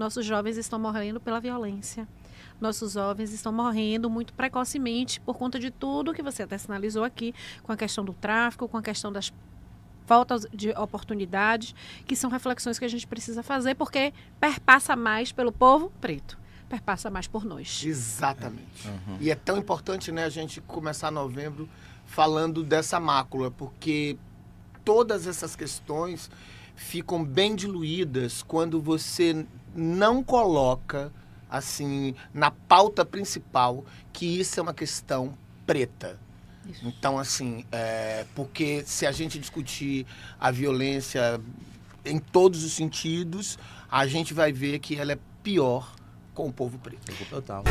Nossos jovens estão morrendo pela violência. Nossos jovens estão morrendo muito precocemente por conta de tudo que você até sinalizou aqui, com a questão do tráfico, com a questão das faltas de oportunidades, que são reflexões que a gente precisa fazer porque perpassa mais pelo povo preto perpassa mais por nós. Exatamente. É. Uhum. E é tão importante né, a gente começar novembro falando dessa mácula, porque todas essas questões ficam bem diluídas quando você não coloca assim na pauta principal que isso é uma questão preta. Isso. Então, assim, é, porque se a gente discutir a violência em todos os sentidos, a gente vai ver que ela é pior com o povo preto. Total.